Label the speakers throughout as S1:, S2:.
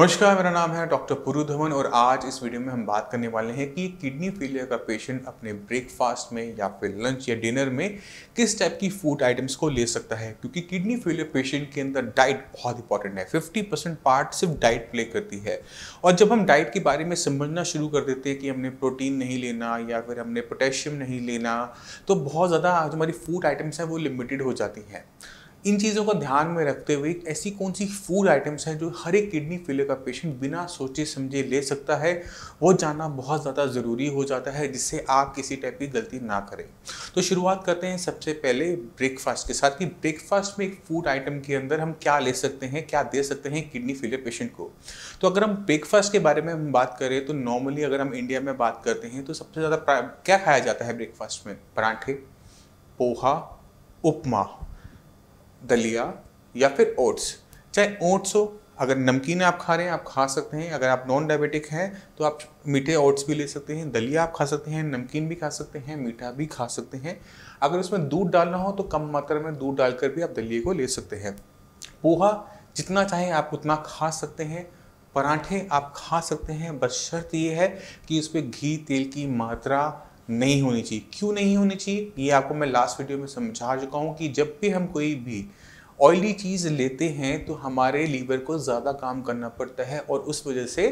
S1: नमस्कार मेरा नाम है डॉक्टर पुरु धवन और आज इस वीडियो में हम बात करने वाले हैं कि किडनी फेलियर का पेशेंट अपने ब्रेकफास्ट में या फिर लंच या डिनर में किस टाइप की फूड आइटम्स को ले सकता है क्योंकि किडनी फेलियर पेशेंट के अंदर डाइट बहुत इंपॉर्टेंट है 50 परसेंट पार्ट सिर्फ डाइट प्ले करती है और जब हम डाइट के बारे में समझना शुरू कर देते हैं कि हमने प्रोटीन नहीं लेना या फिर हमने पोटेशियम नहीं लेना तो बहुत ज़्यादा हमारी फूड आइटम्स हैं वो लिमिटेड हो जाती हैं इन चीज़ों को ध्यान में रखते हुए ऐसी कौन सी फूड आइटम्स हैं जो हर एक किडनी फेलियर का पेशेंट बिना सोचे समझे ले सकता है वो जानना बहुत ज़्यादा ज़रूरी हो जाता है जिससे आप किसी टाइप की गलती ना करें तो शुरुआत करते हैं सबसे पहले ब्रेकफास्ट के साथ कि ब्रेकफास्ट में एक फूड आइटम के अंदर हम क्या ले सकते हैं क्या दे सकते हैं किडनी फेलियर पेशेंट को तो अगर हम ब्रेकफास्ट के बारे में हम बात करें तो नॉर्मली अगर हम इंडिया में बात करते हैं तो सबसे ज़्यादा क्या खाया जाता है ब्रेकफास्ट में पराठे पोहा उपमा दलिया या फिर ओट्स चाहे ओट्स हो अगर नमकीन आप खा रहे हैं आप खा सकते हैं अगर आप नॉन डायबिटिक हैं तो आप मीठे ओट्स भी ले सकते हैं दलिया आप खा सकते हैं नमकीन भी खा सकते हैं मीठा भी खा सकते हैं अगर उसमें दूध डालना हो तो कम मात्रा में दूध डालकर भी आप दलिए को ले सकते हैं पोहा जितना चाहें आप उतना खा सकते हैं पराठे आप खा सकते हैं बस शर्त ये है कि उस पर घी तेल की मात्रा नहीं होनी चाहिए क्यों नहीं होनी चाहिए ये आपको मैं लास्ट वीडियो में समझा चुका हूँ कि जब भी हम कोई भी ऑयली चीज़ लेते हैं तो हमारे लीवर को ज़्यादा काम करना पड़ता है और उस वजह से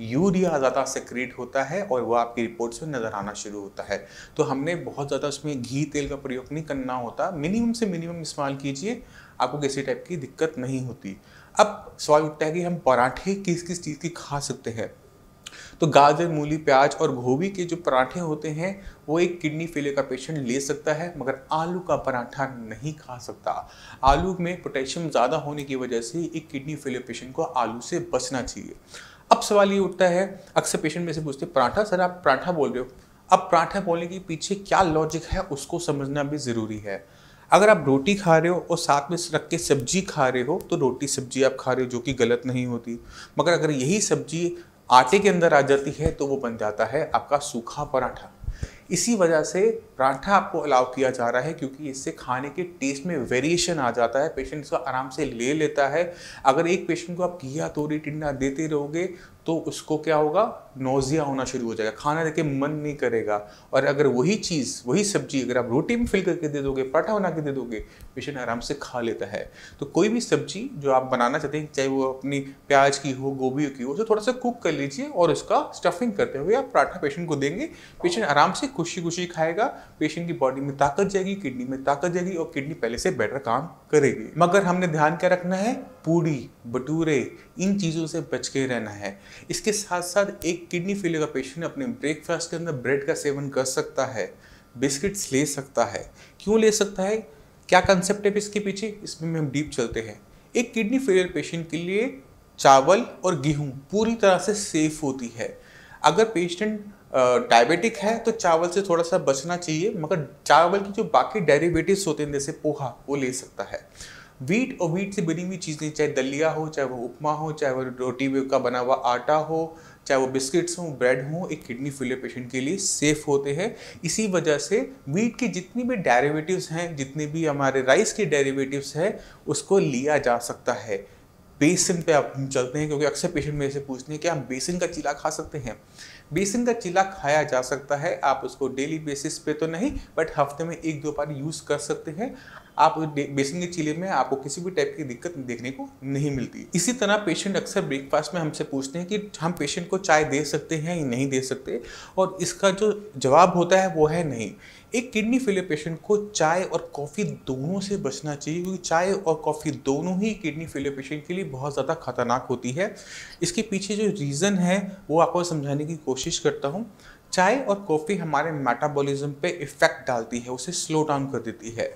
S1: यूरिया ज़्यादा सेक्रेट होता है और वह आपकी रिपोर्ट्स में नज़र आना शुरू होता है तो हमने बहुत ज़्यादा उसमें घी तेल का प्रयोग नहीं करना होता मिनिमम से मिनिमम इस्तेमाल कीजिए आपको किसी टाइप की दिक्कत नहीं होती अब सवाल उठता है कि हम पराठे किस किस चीज़ की खा सकते हैं तो गाजर मूली प्याज और गोभी के जो पराठे होते हैं वो एक किडनी फेलियर का पेशेंट ले सकता है मगर आलू का पराठा नहीं खा सकता आलू में पोटेशियम ज़्यादा होने की वजह से एक किडनी फेलियर पेशेंट को आलू से बचना चाहिए अब सवाल ये उठता है अक्सर पेशेंट में से पूछते पराठा सर आप पराठा बोल रहे हो अब पराठा बोलने के पीछे क्या लॉजिक है उसको समझना भी ज़रूरी है अगर आप रोटी खा रहे हो और साथ में रख के सब्जी खा रहे हो तो रोटी सब्जी आप खा रहे हो जो कि गलत नहीं होती मगर अगर यही सब्जी आटे के अंदर आ जाती है तो वो बन जाता है आपका सूखा पराठा इसी वजह से पराठा आपको अलाउ किया जा रहा है क्योंकि इससे खाने के टेस्ट में वेरिएशन आ जाता है पेशेंट इसको आराम से ले लेता है अगर एक पेशेंट को आप घिया तोरी टिंडा देते रहोगे तो उसको क्या होगा नोज़िया होना शुरू हो जाएगा खाना देखे मन नहीं करेगा और अगर वही चीज़ वही सब्जी अगर आप रोटी में फिल करके दे दोगे पराठा बना के दे दोगे पेशेंट आराम से खा लेता है तो कोई भी सब्जी जो आप बनाना चाहते हैं चाहे वो अपनी प्याज की हो गोभी की हो उसे थोड़ा सा कुक कर लीजिए और उसका स्टफिंग करते हुए आप पराठा पेशेंट को देंगे पेशेंट आराम से खुशी खुशी खाएगा पेशेंट की बॉडी में ताकत जाएगी किडनी में ताकत जाएगी और किडनी पहले से बेटर काम करेगी मगर हमने ध्यान क्या रखना है पूड़ी भटूरे इन चीज़ों से बच के रहना है इसके साथ साथ एक किडनी फेलियर का पेशेंट अपने ब्रेकफास्ट के अंदर ब्रेड का सेवन कर सकता है बिस्किट्स ले सकता है क्यों ले सकता है क्या कंसेप्ट है इसके पीछे इसमें हम डीप चलते हैं एक किडनी फेलियर पेशेंट के लिए चावल और गेहूँ पूरी तरह से सेफ होती है अगर पेशेंट डायबिटिक है तो चावल से थोड़ा सा बचना चाहिए मगर चावल की जो बाकी डेरिवेटिव्स होते हैं जैसे पोहा वो ले सकता है वीट और वीट से बनी हुई चीज़ें चाहे दलिया हो चाहे वो उपमा हो चाहे वो रोटी का बना हुआ आटा हो चाहे वो बिस्किट्स हों ब्रेड हों एक किडनी फेलियर पेशेंट के लिए सेफ होते हैं इसी वजह से वीट के जितने भी डेरिवेटिव्स हैं जितने भी हमारे राइस के डेरिवेटिव्स हैं उसको लिया जा सकता है बेसन पे आप चलते हैं क्योंकि अक्सर पेशेंट मेरे से पूछते हैं कि हम बेसन का चीला खा सकते हैं बेसन का चीला खाया जा सकता है आप उसको डेली बेसिस पे तो नहीं बट हफ्ते में एक दो बार यूज़ कर सकते हैं आप बेसन के चिली में आपको किसी भी टाइप की दिक्कत देखने को नहीं मिलती इसी तरह पेशेंट अक्सर ब्रेकफास्ट में हमसे पूछते हैं कि हम पेशेंट को चाय दे सकते हैं या नहीं दे सकते और इसका जो जवाब होता है वो है नहीं एक किडनी फेलियर पेशेंट को चाय और कॉफ़ी दोनों से बचना चाहिए क्योंकि चाय और कॉफ़ी दोनों ही किडनी फेलियर पेशेंट के लिए बहुत ज़्यादा खतरनाक होती है इसके पीछे जो रीज़न है वो आपको समझाने की कोशिश करता हूँ चाय और कॉफ़ी हमारे मेटाबॉलिज्म पे इफ़ेक्ट डालती है उसे स्लो डाउन कर देती है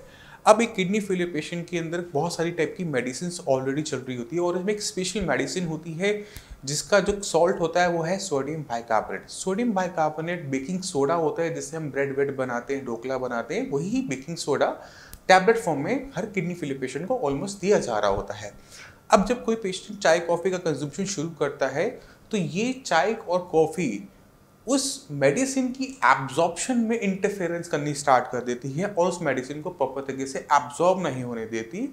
S1: अब एक किडनी फेलियर पेशेंट के अंदर बहुत सारी टाइप की मेडिसिन ऑलरेडी चल रही होती है और इसमें एक स्पेशल मेडिसिन होती है जिसका जो सॉल्ट होता है वो है sodium bicarbonate sodium bicarbonate baking soda होता है जिससे हम ब्रेड वेड बनाते हैं ढोकला बनाते हैं वही बेकिंग सोडा टैबलेट फॉर्म में हर किडनी फेलियर पेशेंट को ऑलमोस्ट दिया जा रहा होता है अब जब कोई पेशेंट चाय कॉफ़ी का कंजुम्पन शुरू करता है तो ये चाय और कॉफ़ी उस मेडिसिन की एब्जॉर्बशन में इंटरफेरेंस करनी स्टार्ट कर देती है और उस मेडिसिन को प्रॉपर तरीके से एब्जॉर्ब नहीं होने देती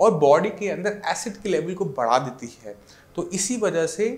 S1: और बॉडी के अंदर एसिड के लेवल को बढ़ा देती है तो इसी वजह से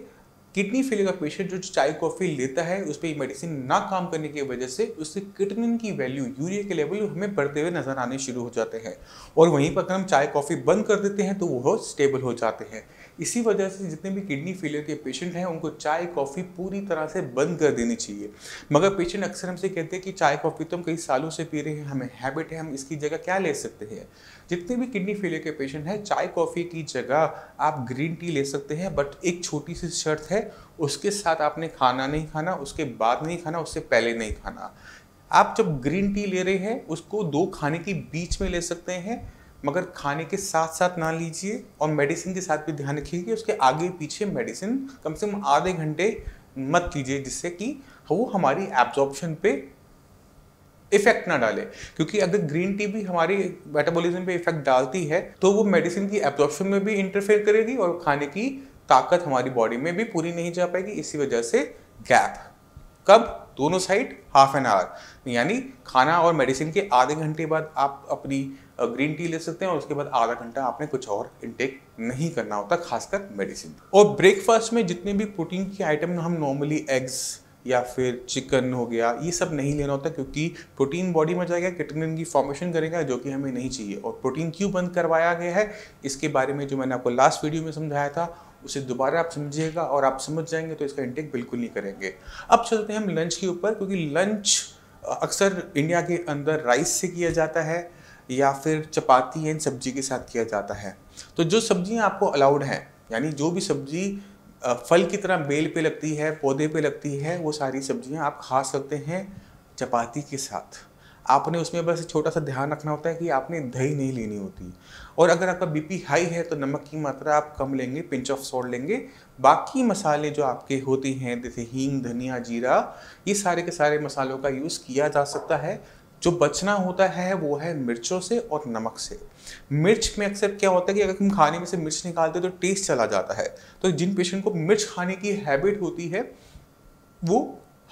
S1: किडनी फेलियर का पेशेंट जो चाय कॉफ़ी लेता है उस पर मेडिसिन ना काम करने की वजह से उससे किडनिन की वैल्यू यूरिया के लेवल हमें बढ़ते हुए नजर आने शुरू हो जाते हैं और वहीं पर अगर हम चाय कॉफ़ी बंद कर देते हैं तो वह स्टेबल हो जाते हैं इसी वजह से जितने भी किडनी फेलियर के पेशेंट हैं उनको चाय कॉफ़ी पूरी तरह से बंद कर देनी चाहिए मगर पेशेंट अक्सर हमसे कहते हैं कि चाय कॉफ़ी तो हम कई सालों से पी रहे हैं हमें हैबिट है हम इसकी जगह क्या ले सकते हैं जितने भी किडनी फेलियर के पेशेंट हैं चाय कॉफ़ी की जगह आप ग्रीन टी ले सकते हैं बट एक छोटी सी शर्त है उसके साथ आपने खाना नहीं खाना उसके बाद नहीं खाना उससे पहले नहीं खाना आप जब ग्रीन टी ले रहे हैं उसको दो खाने के बीच में ले सकते हैं मगर खाने के साथ साथ ना लीजिए और मेडिसिन के साथ भी ध्यान रखिए कि उसके आगे पीछे मेडिसिन कम से कम आधे घंटे मत लीजिए जिससे कि वो हमारी एब्जॉर्बशन पे इफेक्ट ना डाले क्योंकि अगर ग्रीन टी भी हमारी मेटाबॉलिज्म पे इफेक्ट डालती है तो वो मेडिसिन की एब्जॉर्प्शन में भी इंटरफेयर करेगी और खाने की ताकत हमारी बॉडी में भी पूरी नहीं जा पाएगी इसी वजह से गैप कब दोनों साइड हाफ एन आवर यानी खाना और मेडिसिन के आधे घंटे बाद आप अपनी ग्रीन टी ले सकते हैं और उसके बाद आधा घंटा आपने कुछ और इनटेक नहीं करना होता खासकर मेडिसिन और ब्रेकफास्ट में जितने भी प्रोटीन के आइटम हम नॉर्मली एग्स या फिर चिकन हो गया ये सब नहीं लेना होता क्योंकि प्रोटीन बॉडी में जाएगा किटनिन की फॉर्मेशन करेगा जो कि हमें नहीं चाहिए और प्रोटीन क्यों बंद करवाया गया है इसके बारे में जो मैंने आपको लास्ट वीडियो में समझाया था उसे दोबारा आप समझिएगा और आप समझ जाएंगे तो इसका इंटेक बिल्कुल नहीं करेंगे अब चलते हैं हम लंच के ऊपर क्योंकि लंच अक्सर इंडिया के अंदर राइस से किया जाता है या फिर चपाती एंड सब्जी के साथ किया जाता है तो जो सब्जियाँ आपको अलाउड हैं यानी जो भी सब्जी फल की तरह बेल पे लगती है पौधे पे लगती है वो सारी सब्जियां आप खा सकते हैं चपाती के साथ आपने उसमें बस छोटा सा ध्यान रखना होता है कि आपने दही नहीं लेनी होती और अगर आपका बीपी हाई है तो नमक की मात्रा आप कम लेंगे पिंच ऑफ सॉल्ट लेंगे बाकी मसाले जो आपके होते हैं जैसे हींग धनिया जीरा ये सारे के सारे मसालों का यूज़ किया जा सकता है जो बचना होता है वो है मिर्चों से और नमक से मिर्च में अक्सर क्या होता है कि अगर हम खाने में से मिर्च निकालते हैं तो टेस्ट चला जाता है तो जिन पेशेंट को मिर्च खाने की हैबिट होती है वो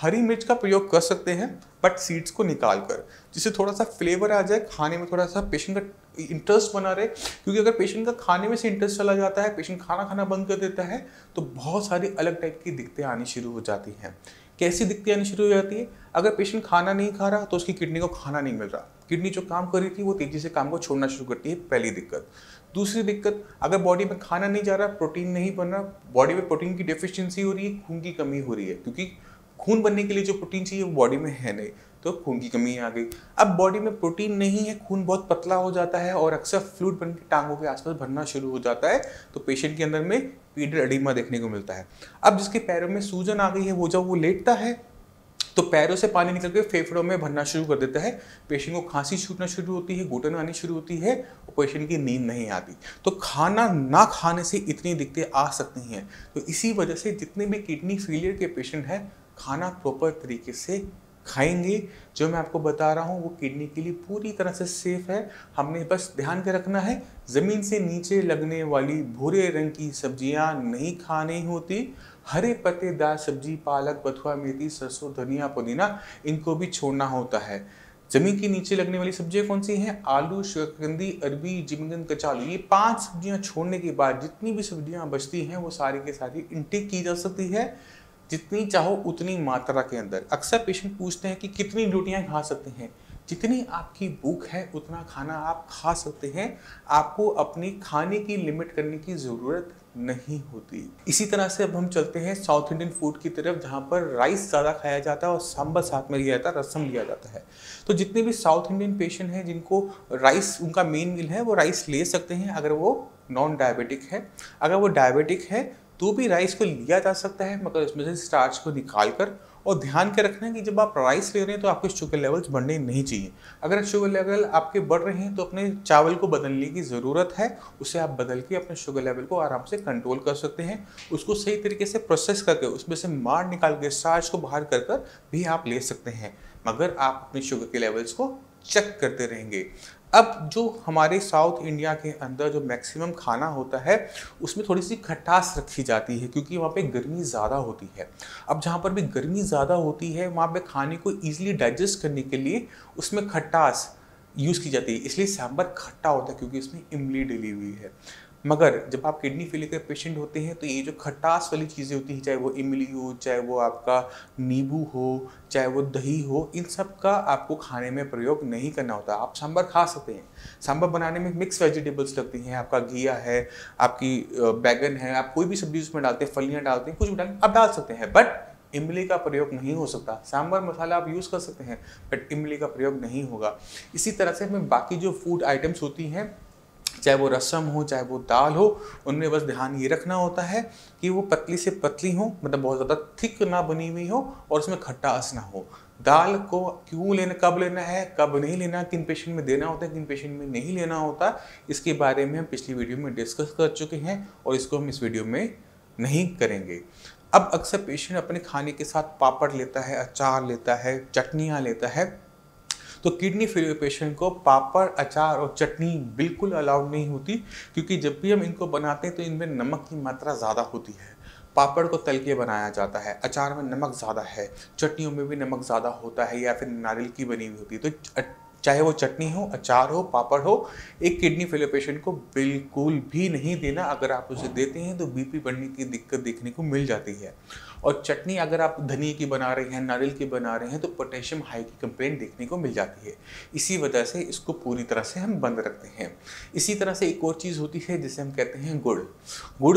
S1: हरी मिर्च का प्रयोग कर सकते हैं बट सीड्स को निकाल कर जिससे थोड़ा सा फ्लेवर आ जाए खाने में थोड़ा सा पेशेंट का इंटरेस्ट बना रहे क्योंकि अगर पेशेंट का खाने में से इंटरेस्ट चला जाता है पेशेंट खाना खाना बंद कर देता है तो बहुत सारी अलग टाइप की दिक्कतें आनी शुरू हो जाती हैं कैसी दिक्कतें आनी शुरू हो जाती है अगर पेशेंट खाना नहीं खा रहा तो उसकी किडनी को खाना नहीं मिल रहा किडनी जो काम कर रही थी वो तेजी से काम को छोड़ना शुरू करती है पहली दिक्कत दूसरी दिक्कत अगर बॉडी में खाना नहीं जा रहा प्रोटीन नहीं बन रहा बॉडी में प्रोटीन की डिफिशियंसी हो रही है खून की कमी हो रही है क्योंकि खून बनने के लिए जो प्रोटीन चाहिए वो बॉडी में है नहीं तो खून की कमी आ गई अब बॉडी में प्रोटीन नहीं है खून बहुत पतला हो जाता है और अक्सर फ्लूड बन के टांगों के आसपास भरना शुरू हो जाता है तो पेशेंट के अंदर में पीटर एडिमा देखने को मिलता है अब जिसके पैरों में सूजन आ गई है वो जब वो लेटता है तो पैरों से पानी निकल के फेफड़ों में भरना शुरू कर देता है पेशेंट को खांसी छूटना शुरू होती है घुटन आनी शुरू होती है और पेशेंट की नींद नहीं आती तो खाना ना खाने से इतनी दिक्कतें आ सकती हैं तो इसी वजह से जितने भी किडनी फेलियर के पेशेंट हैं खाना प्रॉपर तरीके से खाएंगे जो मैं आपको बता रहा हूँ वो किडनी के लिए पूरी तरह से सेफ है हमने बस ध्यान के रखना है ज़मीन से नीचे लगने वाली भूरे रंग की सब्जियाँ नहीं खानी होती हरे पत्तेदार सब्जी पालक बथुआ मेथी सरसों धनिया पुदीना इनको भी छोड़ना होता है जमीन के नीचे लगने वाली सब्जियां कौन सी हैं आलू शकंदी अरबी जिमगंद कचालू ये पांच सब्जियां छोड़ने के बाद जितनी भी सब्जियां बचती हैं वो सारी के सारी इंटेक की जा सकती है जितनी चाहो उतनी मात्रा के अंदर अक्सर पेशेंट पूछते हैं कि कितनी रोटियाँ खा सकते हैं जितनी आपकी भूख है उतना खाना आप खा सकते हैं आपको अपनी खाने की लिमिट करने की ज़रूरत नहीं होती इसी तरह से अब हम चलते हैं साउथ इंडियन फूड की तरफ जहाँ पर राइस ज़्यादा खाया जाता है और सांबर साथ में लिया जाता है रसम लिया जाता है तो जितने भी साउथ इंडियन पेशेंट हैं जिनको राइस उनका मेन मील है वो राइस ले सकते हैं अगर वो नॉन डायबिटिक है अगर वो डायबिटिक है तो भी राइस को लिया जा सकता है मगर उसमें से स्टार्च को निकाल कर और ध्यान के रखना है कि जब आप राइस ले रहे हैं तो आपके शुगर लेवल्स बढ़ने नहीं चाहिए अगर शुगर लेवल आपके बढ़ रहे हैं तो अपने चावल को बदलने की ज़रूरत है उसे आप बदल के अपने शुगर लेवल को आराम से कंट्रोल कर सकते हैं उसको सही तरीके से प्रोसेस करके उसमें से मार निकाल के स्टार्च को बाहर कर कर भी आप ले सकते हैं मगर आप अपने शुगर के लेवल्स को चेक करते रहेंगे अब जो हमारे साउथ इंडिया के अंदर जो मैक्सिमम खाना होता है उसमें थोड़ी सी खटास रखी जाती है क्योंकि वहाँ पे गर्मी ज़्यादा होती है अब जहाँ पर भी गर्मी ज़्यादा होती है वहाँ पे खाने को ईजिली डाइजेस्ट करने के लिए उसमें खटास यूज़ की जाती है इसलिए सांभर खट्टा होता है क्योंकि उसमें इमली डली हुई है मगर जब आप किडनी फेलियर के पेशेंट होते हैं तो ये जो खटास वाली चीज़ें होती हैं चाहे वो इमली हो चाहे वो आपका नींबू हो चाहे वो दही हो इन सब का आपको खाने में प्रयोग नहीं करना होता आप सांभर खा सकते हैं सांभर बनाने में मिक्स वेजिटेबल्स लगती हैं आपका घिया है आपकी बैगन है आप कोई भी सब्जी उसमें डालते हैं फलियाँ डालते हैं कुछ भी डालते आप डाल सकते हैं बट इमली का प्रयोग नहीं हो सकता सांभर मसाला आप यूज़ कर सकते हैं बट इमली का प्रयोग नहीं होगा इसी तरह से हमें बाकी जो फूड आइटम्स होती हैं चाहे वो रसम हो चाहे वो दाल हो उनमें बस ध्यान ये रखना होता है कि वो पतली से पतली हो मतलब बहुत ज़्यादा थिक ना बनी हुई हो और उसमें खट्टास ना हो दाल को क्यों लेना कब लेना है कब नहीं लेना किन पेशेंट में देना होता है किन पेशेंट में नहीं लेना होता इसके बारे में हम पिछली वीडियो में डिस्कस कर चुके हैं और इसको हम इस वीडियो में नहीं करेंगे अब अक्सर पेशेंट अपने खाने के साथ पापड़ लेता है अचार लेता है चटनियाँ लेता है तो किडनी फेलियर पेशेंट को पापड़ अचार और चटनी बिल्कुल अलाउड नहीं होती क्योंकि जब भी हम इनको बनाते हैं तो इनमें नमक की मात्रा ज़्यादा होती है पापड़ को तल के बनाया जाता है अचार में नमक ज़्यादा है चटनियों में भी नमक ज़्यादा होता है या फिर नारियल की बनी हुई होती है तो चाहे वो चटनी हो अचार हो पापड़ हो एक किडनी फेलियर पेशेंट को बिल्कुल भी नहीं देना अगर आप उसे देते हैं तो बीपी बढ़ने की दिक्कत देखने को मिल जाती है और चटनी अगर आप धनिया की बना रहे हैं नारियल की बना रहे हैं तो पोटेशियम हाई की कंप्लेंट देखने को मिल जाती है इसी वजह से इसको पूरी तरह से हम बंद रखते हैं इसी तरह से एक और चीज़ होती है जिसे हम कहते हैं गुड़ गुड़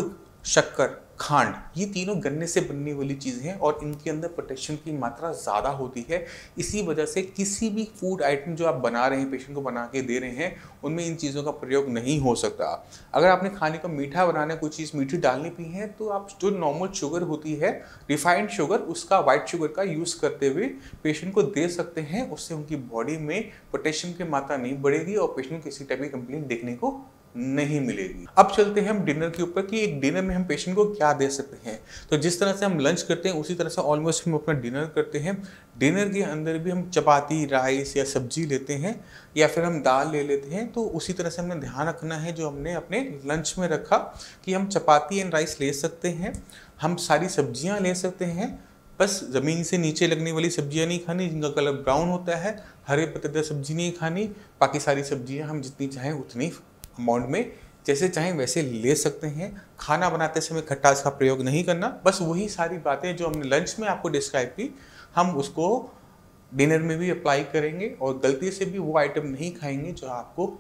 S1: शक्कर खांड ये तीनों गन्ने से बनने वाली चीज़ें हैं और इनके अंदर पोटेशियम की मात्रा ज़्यादा होती है इसी वजह से किसी भी फूड आइटम जो आप बना रहे हैं पेशेंट को बना के दे रहे हैं उनमें इन चीज़ों का प्रयोग नहीं हो सकता अगर आपने खाने को मीठा बनाना कोई चीज़ मीठी डालनी पी है तो आप जो नॉर्मल शुगर होती है रिफाइंड शुगर उसका वाइट शुगर का यूज़ करते हुए पेशेंट को दे सकते हैं उससे उनकी बॉडी में पोटेशियम की मात्रा नहीं बढ़ेगी और पेशेंट किसी टाइप की कंप्लेन देखने को नहीं मिलेगी अब चलते हैं हम डिनर के ऊपर कि एक डिनर में हम पेशेंट को क्या दे सकते हैं तो जिस तरह से हम लंच करते हैं उसी तरह से ऑलमोस्ट हम अपना डिनर करते हैं डिनर के अंदर भी हम चपाती राइस या सब्जी लेते हैं या फिर हम दाल ले लेते हैं तो उसी तरह से हमने ध्यान रखना है जो हमने अपने लंच में रखा कि हम चपाती एंड राइस ले सकते हैं हम सारी सब्जियाँ ले सकते हैं बस ज़मीन से नीचे लगने वाली सब्जियां नहीं खानी जिनका कलर ब्राउन होता है हरे पत्तेदार सब्जी नहीं खानी बाकी सारी सब्जियां हम जितनी चाहें उतनी अमाउंट में जैसे चाहें वैसे ले सकते हैं खाना बनाते समय खट्टास का प्रयोग नहीं करना बस वही सारी बातें जो हमने लंच में आपको डिस्क्राइब की हम उसको डिनर में भी अप्लाई करेंगे और गलती से भी वो आइटम नहीं खाएंगे जो आपको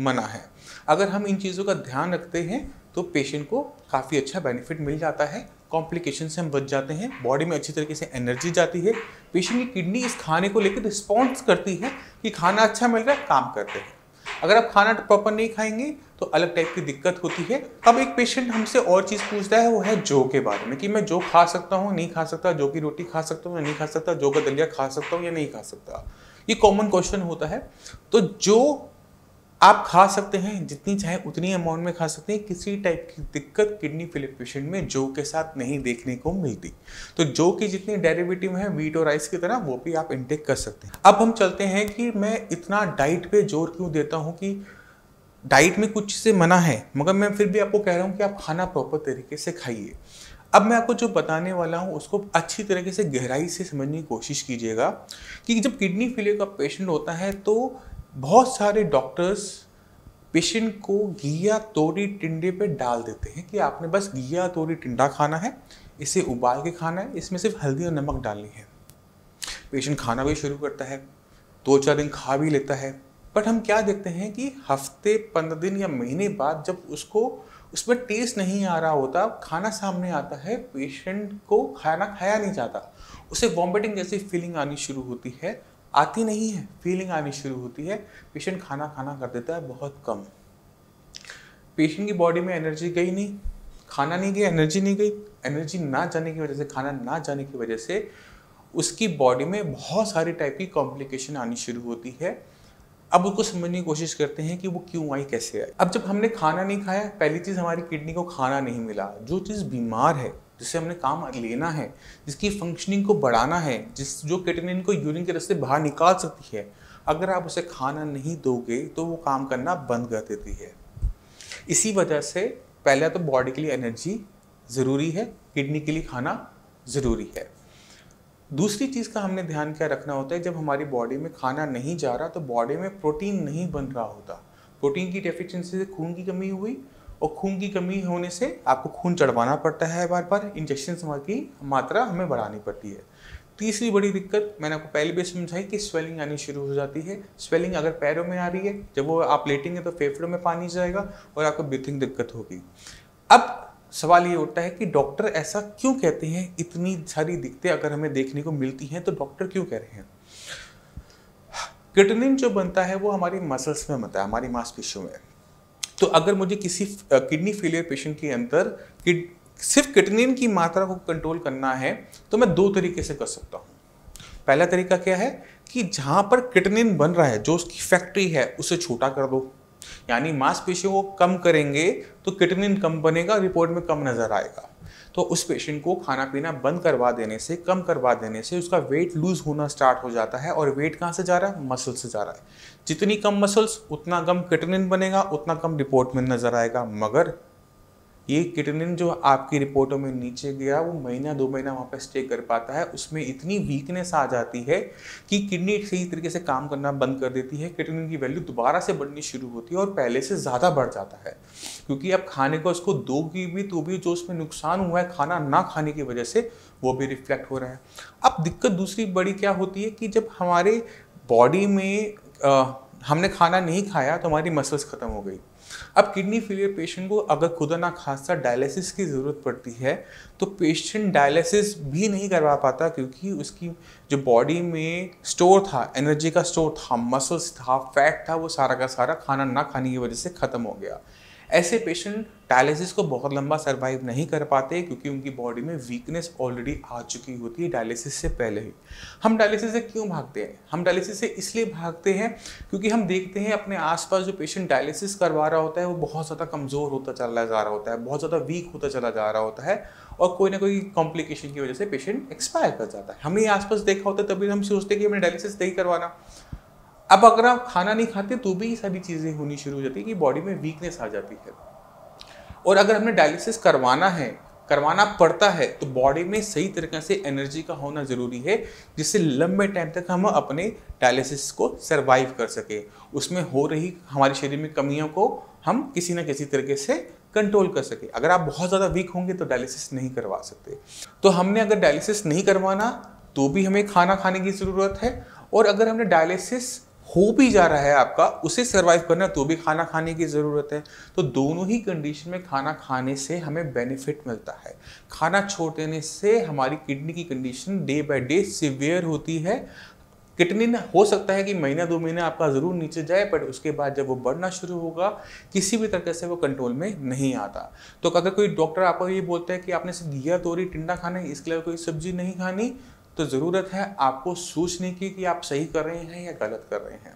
S1: मना है अगर हम इन चीज़ों का ध्यान रखते हैं तो पेशेंट को काफ़ी अच्छा बेनिफिट मिल जाता है कॉम्प्लिकेशन से हम बच जाते हैं बॉडी में अच्छी तरीके से एनर्जी जाती है पेशेंट की किडनी इस खाने को लेकर रिस्पॉन्स करती है कि खाना अच्छा मिल रहा है काम करते हैं अगर आप खाना प्रॉपर नहीं खाएंगे तो अलग टाइप की दिक्कत होती है अब एक पेशेंट हमसे और चीज़ पूछता है वो है जो के बारे में कि मैं जो खा सकता हूँ नहीं खा सकता जो की रोटी खा सकता हूँ या नहीं खा सकता जो का दलिया खा सकता हूँ या नहीं खा सकता ये कॉमन क्वेश्चन होता है तो जो आप खा सकते हैं जितनी चाहे उतनी अमाउंट में खा सकते हैं किसी टाइप की दिक्कत किडनी फेलियर पेशेंट में जो के साथ नहीं देखने को मिलती तो जो की जितनी डेरिवेटिव है वीट और राइस की तरह वो भी आप इंटेक कर सकते हैं अब हम चलते हैं कि मैं इतना डाइट पे जोर क्यों देता हूँ कि डाइट में कुछ से मना है मगर मैं फिर भी आपको कह रहा हूँ कि आप खाना प्रॉपर तरीके से खाइए अब मैं आपको जो बताने वाला हूँ उसको अच्छी तरीके से गहराई से समझने की कोशिश कीजिएगा कि जब किडनी फेलियर का पेशेंट होता है तो बहुत सारे डॉक्टर्स पेशेंट को घिया तोरी टिंडे पे डाल देते हैं कि आपने बस घिया तोरी टिंडा खाना है इसे उबाल के खाना है इसमें सिर्फ हल्दी और नमक डालनी है पेशेंट खाना भी शुरू करता है दो चार दिन खा भी लेता है बट हम क्या देखते हैं कि हफ्ते पंद्रह दिन या महीने बाद जब उसको उसमें टेस्ट नहीं आ रहा होता खाना सामने आता है पेशेंट को खाना खाया नहीं जाता उसे वॉमिटिंग जैसी फीलिंग आनी शुरू होती है आती नहीं है फीलिंग आनी शुरू होती है पेशेंट खाना खाना कर देता है बहुत कम पेशेंट की बॉडी में एनर्जी गई नहीं खाना नहीं गया एनर्जी नहीं गई एनर्जी ना जाने की वजह से खाना ना जाने की वजह से उसकी बॉडी में बहुत सारी टाइप की कॉम्प्लिकेशन आनी शुरू होती है अब उसको समझने की कोशिश करते हैं कि वो क्यों आई कैसे आई अब जब हमने खाना नहीं खाया पहली चीज़ हमारी किडनी को खाना नहीं मिला जो चीज़ बीमार है जिससे हमने काम लेना है जिसकी फंक्शनिंग को बढ़ाना है जिस जो केटेनिन को यूरिन के रस्ते बाहर निकाल सकती है अगर आप उसे खाना नहीं दोगे तो वो काम करना बंद कर देती है इसी वजह से पहले तो बॉडी के लिए एनर्जी ज़रूरी है किडनी के लिए खाना ज़रूरी है दूसरी चीज़ का हमने ध्यान क्या रखना होता है जब हमारी बॉडी में खाना नहीं जा रहा तो बॉडी में प्रोटीन नहीं बन रहा होता प्रोटीन की डेफिशिएंसी से खून की कमी हुई और खून की कमी होने से आपको खून चढ़वाना पड़ता है बार बार इंजेक्शन की मात्रा हमें बढ़ानी पड़ती है तीसरी बड़ी दिक्कत मैंने आपको पहले भी समझाई कि स्वेलिंग आनी शुरू हो जाती है स्वेलिंग अगर पैरों में आ रही है जब वो आप लेटेंगे तो फेफड़ों में पानी जाएगा और आपको ब्रीथिंग दिक्कत होगी अब सवाल ये उठता है कि डॉक्टर ऐसा क्यों कहते हैं इतनी सारी दिक्कतें अगर हमें देखने को मिलती हैं तो डॉक्टर क्यों कह रहे हैं किटनिन जो बनता है वो हमारी मसल्स में बनता है हमारी मांसपेशियों में तो अगर मुझे किसी किडनी फेलियर पेशेंट के अंदर किड सिर्फ किटनिन की मात्रा को कंट्रोल करना है तो मैं दो तरीके से कर सकता हूँ पहला तरीका क्या है कि जहाँ पर किटनिन बन रहा है जो उसकी फैक्ट्री है उसे छोटा कर दो यानी मांसपेशियों को कम करेंगे तो किटनिन कम बनेगा रिपोर्ट में कम नज़र आएगा तो उस पेशेंट को खाना पीना बंद करवा देने से कम करवा देने से उसका वेट लूज़ होना स्टार्ट हो जाता है और वेट कहाँ से जा रहा है मसल से जा रहा है जितनी कम मसल्स उतना कम किटनिन बनेगा उतना कम रिपोर्ट में नज़र आएगा मगर ये किटनिन जो आपकी रिपोर्टों में नीचे गया वो महीना दो महीना वहाँ पर स्टे कर पाता है उसमें इतनी वीकनेस आ जाती है कि किडनी सही तरीके से काम करना बंद कर देती है किटनिन की वैल्यू दोबारा से बढ़नी शुरू होती है और पहले से ज़्यादा बढ़ जाता है क्योंकि अब खाने को उसको दोगी भी तो भी जो उसमें नुकसान हुआ है खाना ना खाने की वजह से वो भी रिफ्लेक्ट हो रहा है अब दिक्कत दूसरी बड़ी क्या होती है कि जब हमारे बॉडी में आ, हमने खाना नहीं खाया तो हमारी मसल्स ख़त्म हो गई अब किडनी फेलियर पेशेंट को अगर खुदा ना खासा डायलिसिस की ज़रूरत पड़ती है तो पेशेंट डायलिसिस भी नहीं करवा पाता क्योंकि उसकी जो बॉडी में स्टोर था एनर्जी का स्टोर था मसल्स था फैट था वो सारा का सारा खाना ना खाने की वजह से ख़त्म हो गया ऐसे पेशेंट डायलिसिस को बहुत लंबा सर्वाइव नहीं कर पाते क्योंकि उनकी बॉडी में वीकनेस ऑलरेडी आ चुकी होती है डायलिसिस से पहले ही हम डायलिसिस से क्यों भागते हैं हम डायलिसिस से इसलिए भागते हैं क्योंकि हम देखते हैं अपने आसपास जो पेशेंट डायलिसिस करवा रहा होता है वो बहुत ज़्यादा कमज़ोर होता चला जा रहा होता है बहुत ज़्यादा वीक होता चला जा रहा होता है और कोई ना कोई कॉम्प्लिकेशन की वजह से पेशेंट एक्सपायर कर जाता है हमें आसपास देखा होता है तभी हम सोचते हैं कि हमें डायलिसिस नहीं करवाना अब अगर आप खाना नहीं खाते तो भी ये सारी चीज़ें होनी शुरू हो जाती है कि बॉडी में वीकनेस आ जाती है और अगर हमें डायलिसिस करवाना है करवाना पड़ता है तो बॉडी में सही तरीके से एनर्जी का होना ज़रूरी है जिससे लंबे टाइम तक हम अपने डायलिसिस को सर्वाइव कर सके उसमें हो रही हमारे शरीर में कमियों को हम किसी ना किसी तरीके से कंट्रोल कर सके अगर आप बहुत ज़्यादा वीक होंगे तो डायलिसिस नहीं करवा सकते तो हमने अगर डायलिसिस नहीं करवाना तो भी हमें खाना खाने की ज़रूरत है और अगर हमने डायलिसिस हो भी जा रहा है आपका उसे सर्वाइव करना तो भी खाना खाने की ज़रूरत है तो दोनों ही कंडीशन में खाना खाने से हमें बेनिफिट मिलता है खाना छोड़ देने से हमारी किडनी की condition day by day severe होती है किडनी हो सकता है कि महीना दो महीना आपका ज़रूर नीचे जाए बट उसके बाद जब वो बढ़ना शुरू होगा किसी भी तरीके से वो कंट्रोल में नहीं आता तो अगर कोई डॉक्टर आपको ये बोलता है कि आपने सिर्फ घिया तोरी टिंडा खाना है इसके अलावा कोई सब्जी नहीं खानी तो ज़रूरत है आपको सोचने की कि आप सही कर रहे हैं या गलत कर रहे हैं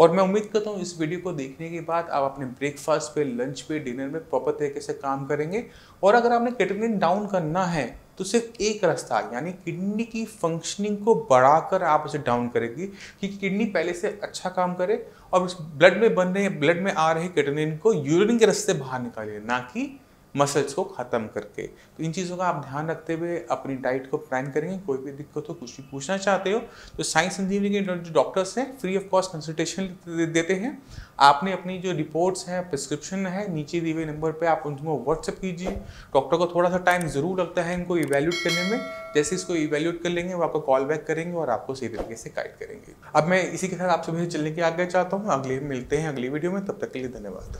S1: और मैं उम्मीद करता हूँ इस वीडियो को देखने के बाद आप अपने ब्रेकफास्ट पे लंच पे डिनर में प्रॉपर तरीके से काम करेंगे और अगर आपने कैटरिन डाउन करना है तो सिर्फ एक रास्ता यानी किडनी की फंक्शनिंग को बढ़ाकर आप उसे डाउन करेगी कि किडनी पहले से अच्छा काम करे और ब्लड में बन रहे ब्लड में आ रहे कैटनिन को यूरिन के रस्ते बाहर निकालिए ना कि मसल्स को ख़त्म करके तो इन चीज़ों का आप ध्यान रखते हुए अपनी डाइट को प्लान करेंगे कोई भी दिक्कत हो कुछ भी पूछना चाहते हो तो साइंस इंजीनियरिंग के जो डॉक्टर्स हैं फ्री ऑफ कॉस्ट कंसल्टेशन देते हैं आपने अपनी जो रिपोर्ट्स हैं प्रिस्क्रिप्शन है नीचे दिए हुए नंबर पर आप उनको व्हाट्सअप कीजिए डॉक्टर को थोड़ा सा टाइम ज़रूर लगता है इनको इवेल्यूट करने में जैसे इसको इवेल्यूट कर लेंगे वो आपको कॉल बैक करेंगे और आपको सही तरीके से गाइड करेंगे अब मैं इसी के साथ आप सभी से चलने की आगे चाहता हूँ अगले मिलते हैं अगली वीडियो में तब तक के लिए धन्यवाद